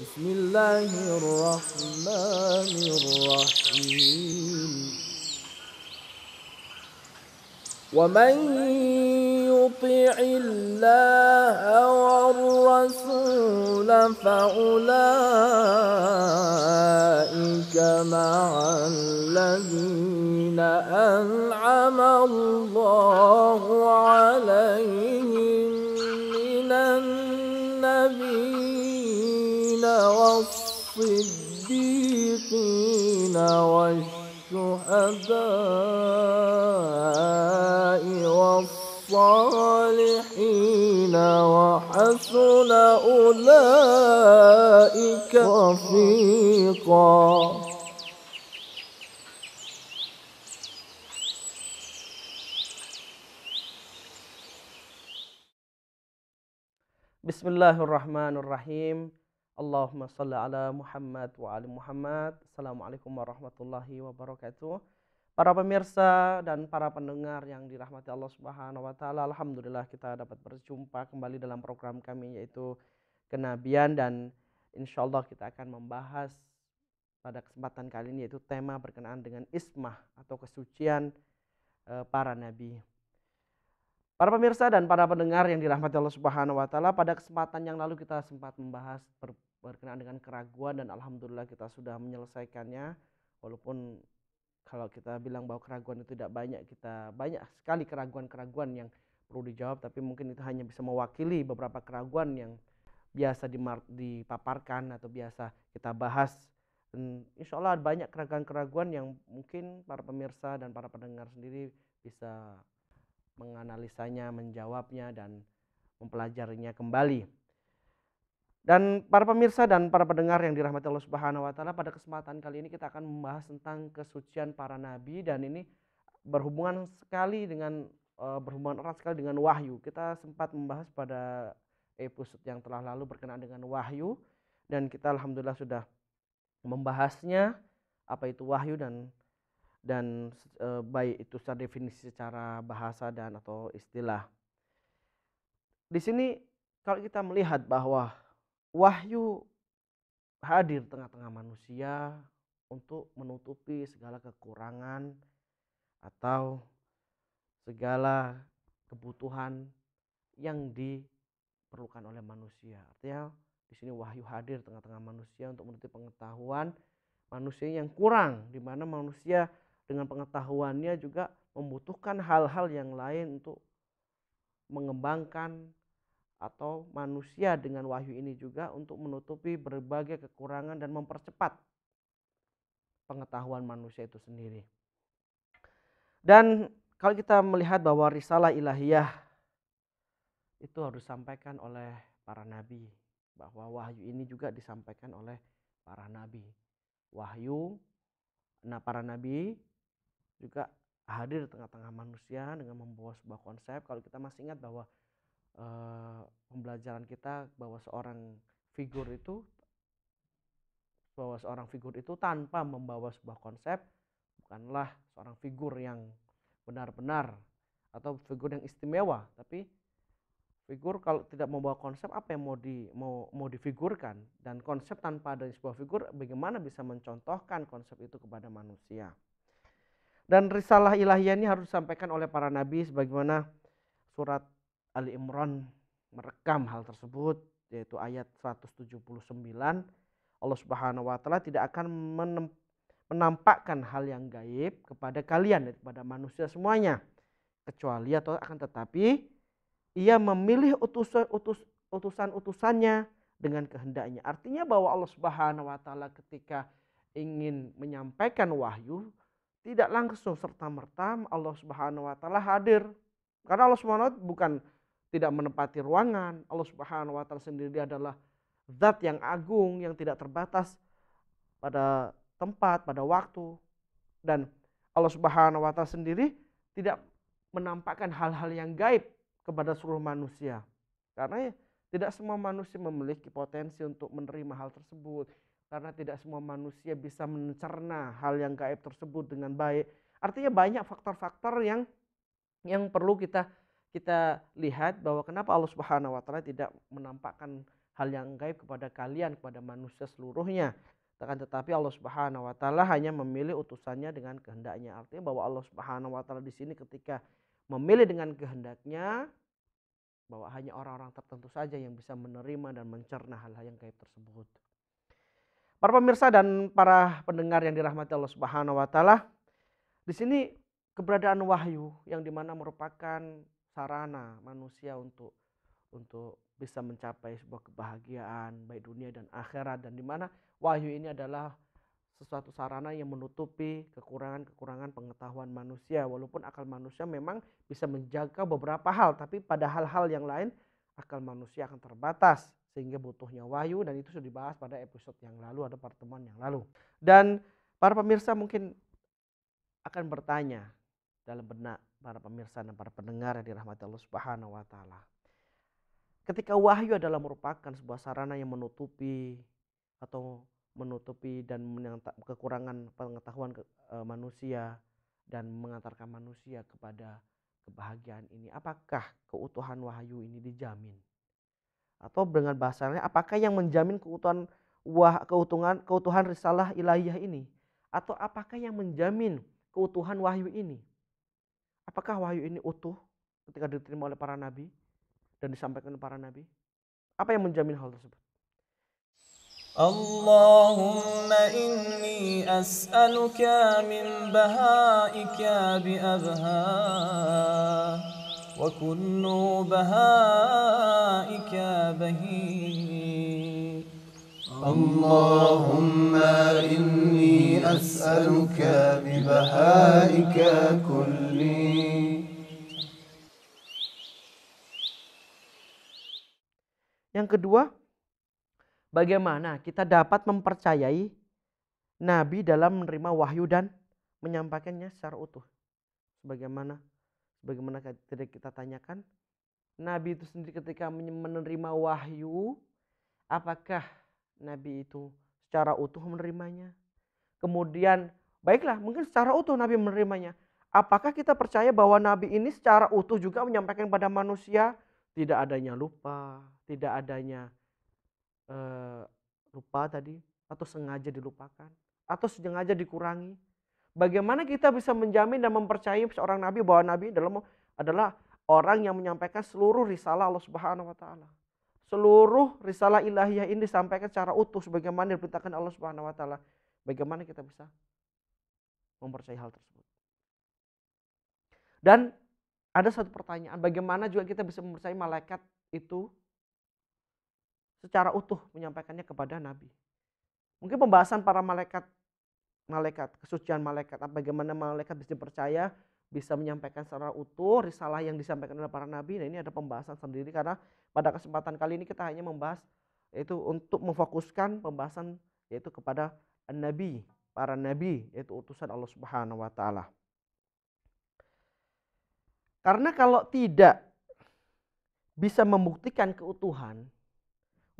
بسم الله الرحمن الرحيم ومن يطع الله والرسول فأولئك مع الذين أنعم الله عليهم والصديقين والشهداء والصالحين وحسن أولئك رفيقا بسم الله الرحمن الرحيم Allahumma salli ala Muhammad wa ali Muhammad. Assalamualaikum warahmatullahi wabarakatuh. Para pemirsa dan para pendengar yang dirahmati Allah Subhanahu wa taala, alhamdulillah kita dapat berjumpa kembali dalam program kami yaitu kenabian dan insyaallah kita akan membahas pada kesempatan kali ini yaitu tema berkenaan dengan ismah atau kesucian eh, para nabi. Para pemirsa dan para pendengar yang dirahmati Allah Subhanahu wa taala, pada kesempatan yang lalu kita sempat membahas berkenaan dengan keraguan dan alhamdulillah kita sudah menyelesaikannya walaupun kalau kita bilang bahwa keraguan itu tidak banyak kita banyak sekali keraguan-keraguan yang perlu dijawab tapi mungkin itu hanya bisa mewakili beberapa keraguan yang biasa dipaparkan atau biasa kita bahas dan insya Allah banyak keraguan-keraguan yang mungkin para pemirsa dan para pendengar sendiri bisa menganalisanya, menjawabnya dan mempelajarinya kembali. Dan para pemirsa dan para pendengar yang dirahmati Allah Subhanahu wa taala, pada kesempatan kali ini kita akan membahas tentang kesucian para nabi dan ini berhubungan sekali dengan eh, berhubungan erat sekali dengan wahyu. Kita sempat membahas pada episode yang telah lalu berkenaan dengan wahyu dan kita alhamdulillah sudah membahasnya apa itu wahyu dan dan e, baik itu secara definisi secara bahasa dan atau istilah. Di sini kalau kita melihat bahwa wahyu hadir tengah-tengah manusia untuk menutupi segala kekurangan atau segala kebutuhan yang diperlukan oleh manusia. Artinya di sini wahyu hadir tengah-tengah manusia untuk menutupi pengetahuan manusia yang kurang di mana manusia dengan pengetahuannya juga membutuhkan hal-hal yang lain untuk mengembangkan atau manusia dengan wahyu ini juga untuk menutupi berbagai kekurangan dan mempercepat pengetahuan manusia itu sendiri. Dan kalau kita melihat bahwa risalah ilahiyah itu harus disampaikan oleh para nabi, bahwa wahyu ini juga disampaikan oleh para nabi. Wahyu nah para nabi juga hadir di tengah-tengah manusia dengan membawa sebuah konsep. Kalau kita masih ingat bahwa pembelajaran kita bahwa seorang figur itu bahwa seorang figur itu tanpa membawa sebuah konsep bukanlah seorang figur yang benar-benar atau figur yang istimewa tapi figur kalau tidak membawa konsep apa yang mau di mau mau difigurkan dan konsep tanpa ada sebuah figur bagaimana bisa mencontohkan konsep itu kepada manusia dan risalah ilahiyah ini harus disampaikan oleh para nabi sebagaimana surat Ali Imran merekam hal tersebut yaitu ayat 179 Allah Subhanahu wa taala tidak akan menampakkan hal yang gaib kepada kalian kepada manusia semuanya kecuali atau akan tetapi ia memilih utusan utus, utusan utusannya dengan kehendaknya artinya bahwa Allah Subhanahu wa taala ketika ingin menyampaikan wahyu tidak langsung serta merta Allah Subhanahu wa taala hadir karena Allah Subhanahu wa taala bukan tidak menempati ruangan. Allah Subhanahu wa taala sendiri adalah zat yang agung yang tidak terbatas pada tempat, pada waktu dan Allah Subhanahu wa taala sendiri tidak menampakkan hal-hal yang gaib kepada seluruh manusia. Karena ya, tidak semua manusia memiliki potensi untuk menerima hal tersebut. Karena tidak semua manusia bisa mencerna hal yang gaib tersebut dengan baik. Artinya banyak faktor-faktor yang yang perlu kita kita lihat bahwa kenapa Allah Subhanahu wa taala tidak menampakkan hal yang gaib kepada kalian kepada manusia seluruhnya. Akan tetapi Allah Subhanahu wa taala hanya memilih utusannya dengan kehendaknya. Artinya bahwa Allah Subhanahu wa taala di sini ketika memilih dengan kehendaknya bahwa hanya orang-orang tertentu saja yang bisa menerima dan mencerna hal-hal yang gaib tersebut. Para pemirsa dan para pendengar yang dirahmati Allah Subhanahu wa taala, di sini keberadaan wahyu yang dimana merupakan sarana manusia untuk untuk bisa mencapai sebuah kebahagiaan baik dunia dan akhirat dan di mana wahyu ini adalah sesuatu sarana yang menutupi kekurangan-kekurangan pengetahuan manusia walaupun akal manusia memang bisa menjaga beberapa hal tapi pada hal-hal yang lain akal manusia akan terbatas sehingga butuhnya wahyu dan itu sudah dibahas pada episode yang lalu atau pertemuan yang lalu dan para pemirsa mungkin akan bertanya dalam benak para pemirsa dan para pendengar yang dirahmati Allah Subhanahu wa taala. Ketika wahyu adalah merupakan sebuah sarana yang menutupi atau menutupi dan kekurangan pengetahuan e, manusia dan mengantarkan manusia kepada kebahagiaan ini. Apakah keutuhan wahyu ini dijamin? Atau dengan bahasanya, apakah yang menjamin keutuhan wah keutuhan keutuhan risalah ilahiyah ini? Atau apakah yang menjamin keutuhan wahyu ini? Apakah wahyu ini utuh ketika diterima oleh para nabi dan disampaikan para nabi? Apa yang menjamin hal tersebut? as'aluka min baha'ika bi wa baha'ika bahiya اللهم إني أسألك ببهائك كلي Yang kedua, bagaimana kita dapat mempercayai Nabi dalam menerima wahyu dan menyampaikannya secara utuh. Sebagaimana sebagaimana tadi kita tanyakan, Nabi itu sendiri ketika menerima wahyu, apakah Nabi itu secara utuh menerimanya. Kemudian baiklah mungkin secara utuh Nabi menerimanya. Apakah kita percaya bahwa Nabi ini secara utuh juga menyampaikan kepada manusia tidak adanya lupa, tidak adanya uh, lupa tadi atau sengaja dilupakan atau sengaja dikurangi? Bagaimana kita bisa menjamin dan mempercayai seorang nabi bahwa nabi dalam adalah orang yang menyampaikan seluruh risalah Allah Subhanahu wa taala? seluruh risalah ilahiyah ini disampaikan secara utuh sebagaimana diperintahkan Allah Subhanahu wa taala. Bagaimana kita bisa mempercayai hal tersebut? Dan ada satu pertanyaan, bagaimana juga kita bisa mempercayai malaikat itu secara utuh menyampaikannya kepada nabi? Mungkin pembahasan para malaikat malaikat, kesucian malaikat, bagaimana malaikat bisa dipercaya bisa menyampaikan secara utuh risalah yang disampaikan oleh para nabi. Nah ini ada pembahasan sendiri karena pada kesempatan kali ini kita hanya membahas yaitu untuk memfokuskan pembahasan yaitu kepada nabi, para nabi yaitu utusan Allah Subhanahu wa taala. Karena kalau tidak bisa membuktikan keutuhan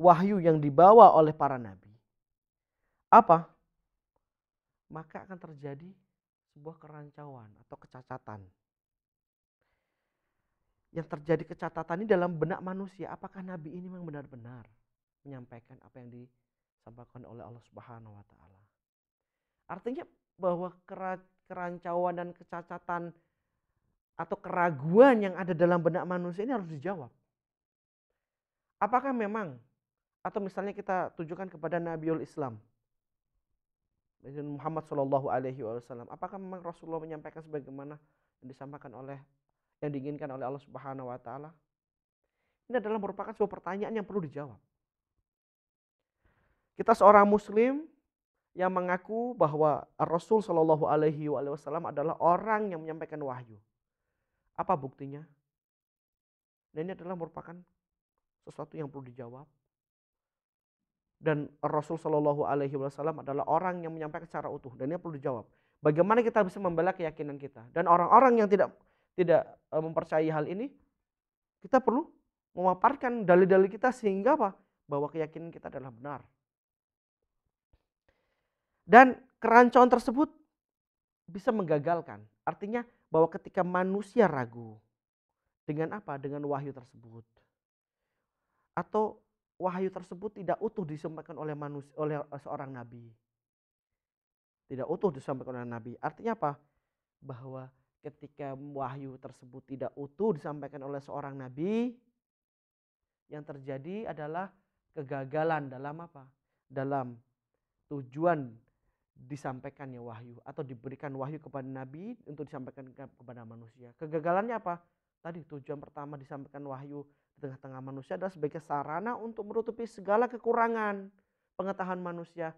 wahyu yang dibawa oleh para nabi, apa? Maka akan terjadi sebuah kerancuan atau kecacatan. Yang terjadi kecacatan ini dalam benak manusia, apakah nabi ini memang benar-benar menyampaikan apa yang disampaikan oleh Allah Subhanahu wa taala? Artinya bahwa kerancuan dan kecacatan atau keraguan yang ada dalam benak manusia ini harus dijawab. Apakah memang atau misalnya kita tunjukkan kepada Nabiul Islam Muhammad Shallallahu Alaihi Wasallam. Apakah memang Rasulullah menyampaikan sebagaimana yang disampaikan oleh yang diinginkan oleh Allah Subhanahu Wa Taala? Ini adalah merupakan sebuah pertanyaan yang perlu dijawab. Kita seorang Muslim yang mengaku bahwa Rasul Shallallahu Alaihi Wasallam adalah orang yang menyampaikan wahyu. Apa buktinya? Dan ini adalah merupakan sesuatu yang perlu dijawab dan Rasul Shallallahu Alaihi Wasallam adalah orang yang menyampaikan secara utuh dan ini perlu dijawab. Bagaimana kita bisa membela keyakinan kita dan orang-orang yang tidak tidak eh, mempercayai hal ini kita perlu memaparkan dalil-dalil kita sehingga apa bahwa keyakinan kita adalah benar. Dan kerancuan tersebut bisa menggagalkan. Artinya bahwa ketika manusia ragu dengan apa? Dengan wahyu tersebut. Atau wahyu tersebut tidak utuh disampaikan oleh manusia oleh eh, seorang nabi. Tidak utuh disampaikan oleh nabi. Artinya apa? Bahwa ketika wahyu tersebut tidak utuh disampaikan oleh seorang nabi, yang terjadi adalah kegagalan dalam apa? Dalam tujuan disampaikannya wahyu atau diberikan wahyu kepada nabi untuk disampaikan kepada manusia. Kegagalannya apa? Tadi tujuan pertama disampaikan wahyu di tengah-tengah manusia adalah sebagai sarana untuk menutupi segala kekurangan pengetahuan manusia.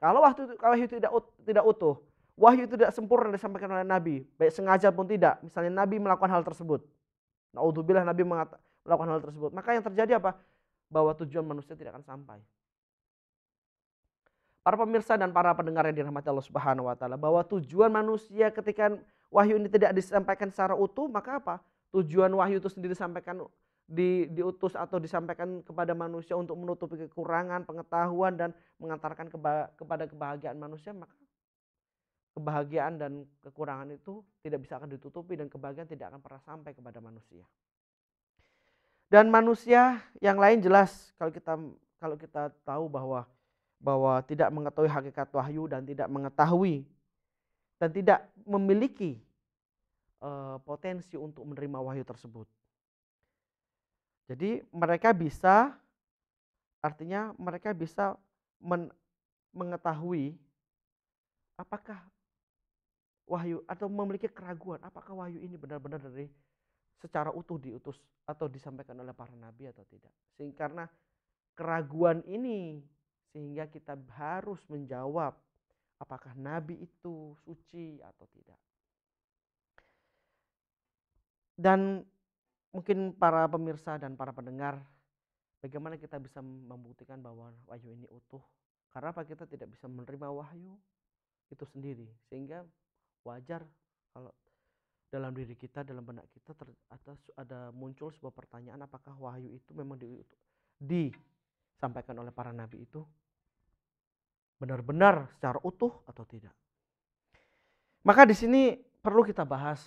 Kalau wahyu, kalau wahyu tidak tidak utuh, wahyu itu tidak sempurna disampaikan oleh Nabi, baik sengaja pun tidak. Misalnya Nabi melakukan hal tersebut. Naudzubillah Nabi melakukan hal tersebut. Maka yang terjadi apa? Bahwa tujuan manusia tidak akan sampai. Para pemirsa dan para pendengar yang dirahmati Allah Subhanahu wa taala, bahwa tujuan manusia ketika wahyu ini tidak disampaikan secara utuh, maka apa? tujuan wahyu itu sendiri sampaikan di, diutus atau disampaikan kepada manusia untuk menutupi kekurangan, pengetahuan dan mengantarkan keba, kepada kebahagiaan manusia, maka kebahagiaan dan kekurangan itu tidak bisa akan ditutupi dan kebahagiaan tidak akan pernah sampai kepada manusia. Dan manusia yang lain jelas kalau kita kalau kita tahu bahwa bahwa tidak mengetahui hakikat wahyu dan tidak mengetahui dan tidak memiliki Eh, potensi untuk menerima wahyu tersebut. Jadi mereka bisa artinya mereka bisa men, mengetahui apakah wahyu atau memiliki keraguan apakah wahyu ini benar-benar dari secara utuh diutus atau disampaikan oleh para nabi atau tidak. Sehingga karena keraguan ini sehingga kita harus menjawab apakah nabi itu suci atau tidak. Dan mungkin para pemirsa dan para pendengar, bagaimana kita bisa membuktikan bahwa wahyu ini utuh? Karena apa kita tidak bisa menerima wahyu itu sendiri, sehingga wajar kalau dalam diri kita, dalam benak kita ter, ada, ada muncul sebuah pertanyaan apakah wahyu itu memang di, disampaikan oleh para nabi itu benar-benar secara utuh atau tidak. Maka di sini perlu kita bahas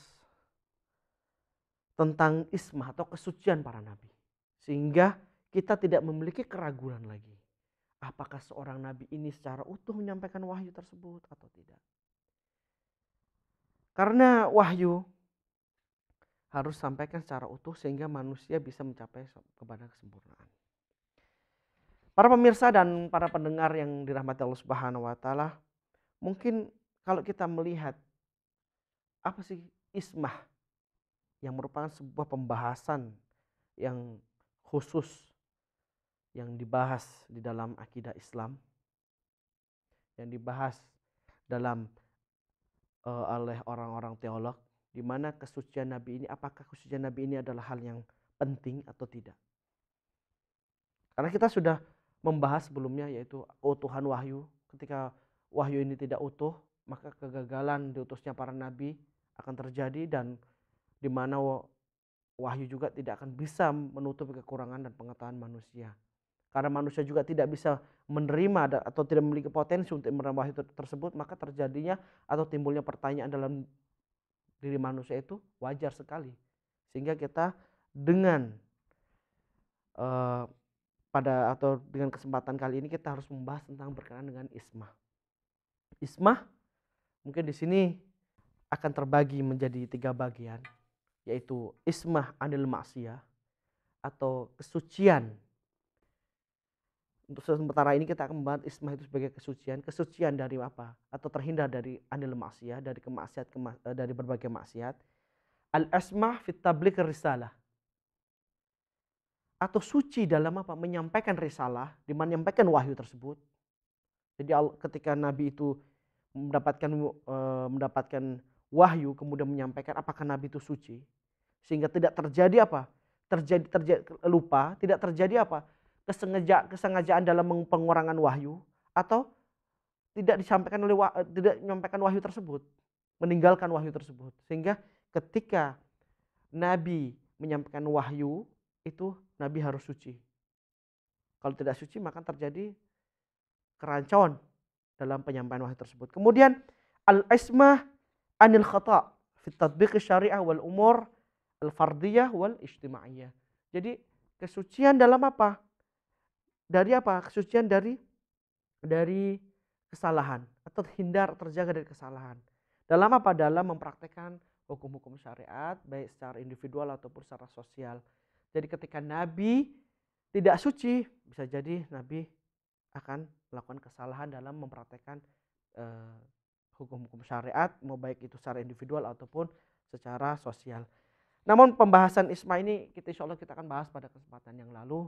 tentang ismah atau kesucian para nabi. Sehingga kita tidak memiliki keraguan lagi. Apakah seorang nabi ini secara utuh menyampaikan wahyu tersebut atau tidak. Karena wahyu harus sampaikan secara utuh sehingga manusia bisa mencapai kepada kesempurnaan. Para pemirsa dan para pendengar yang dirahmati Allah Subhanahu wa taala, mungkin kalau kita melihat apa sih ismah yang merupakan sebuah pembahasan yang khusus yang dibahas di dalam akidah Islam yang dibahas dalam uh, oleh orang-orang teolog di mana kesucian nabi ini apakah kesucian nabi ini adalah hal yang penting atau tidak karena kita sudah membahas sebelumnya yaitu utuhan wahyu ketika wahyu ini tidak utuh maka kegagalan diutusnya para nabi akan terjadi dan di mana wahyu juga tidak akan bisa menutupi kekurangan dan pengetahuan manusia. Karena manusia juga tidak bisa menerima atau tidak memiliki potensi untuk menerima wahyu tersebut, maka terjadinya atau timbulnya pertanyaan dalam diri manusia itu wajar sekali. Sehingga kita dengan uh, pada atau dengan kesempatan kali ini kita harus membahas tentang berkenaan dengan ismah. Ismah mungkin di sini akan terbagi menjadi tiga bagian yaitu ismah anil maksiyah atau kesucian. Untuk sementara ini kita akan membahas ismah itu sebagai kesucian. Kesucian dari apa? Atau terhindar dari anil maksiyah, dari kemaksiat, kema, eh, dari berbagai maksiat. Al ismah fit tablik risalah. Atau suci dalam apa? Menyampaikan risalah, di menyampaikan wahyu tersebut. Jadi ketika Nabi itu mendapatkan eh, mendapatkan wahyu kemudian menyampaikan apakah nabi itu suci sehingga tidak terjadi apa? Terjadi, terjadi lupa, tidak terjadi apa? Kesengaja, kesengajaan dalam pengurangan wahyu atau tidak disampaikan oleh tidak menyampaikan wahyu tersebut, meninggalkan wahyu tersebut. Sehingga ketika nabi menyampaikan wahyu itu nabi harus suci. Kalau tidak suci maka terjadi kerancuan dalam penyampaian wahyu tersebut. Kemudian al-ismah anil khata fi tatbiq syariah wal umur al fardiyah wal ijtimaiyah. Jadi kesucian dalam apa? Dari apa? Kesucian dari dari kesalahan atau hindar terjaga dari kesalahan. Dalam apa? Dalam mempraktekkan hukum-hukum syariat baik secara individual ataupun secara sosial. Jadi ketika Nabi tidak suci, bisa jadi Nabi akan melakukan kesalahan dalam mempraktekkan eh, hukum-hukum syariat, mau baik itu secara individual ataupun secara sosial. Namun pembahasan ISMA ini kita insya Allah kita akan bahas pada kesempatan yang lalu,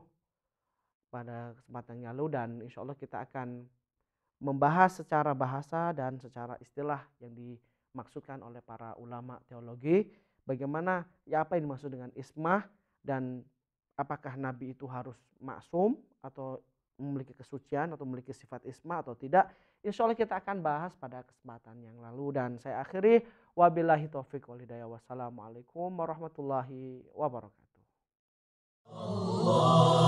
pada kesempatan yang lalu dan insya Allah kita akan membahas secara bahasa dan secara istilah yang dimaksudkan oleh para ulama teologi bagaimana ya apa yang dimaksud dengan ismah dan apakah nabi itu harus maksum atau memiliki kesucian atau memiliki sifat isma atau tidak Insya Allah kita akan bahas pada kesempatan yang lalu dan saya akhiri wabillahi taufik walhidayah wassalamualaikum warahmatullahi wabarakatuh. Allah.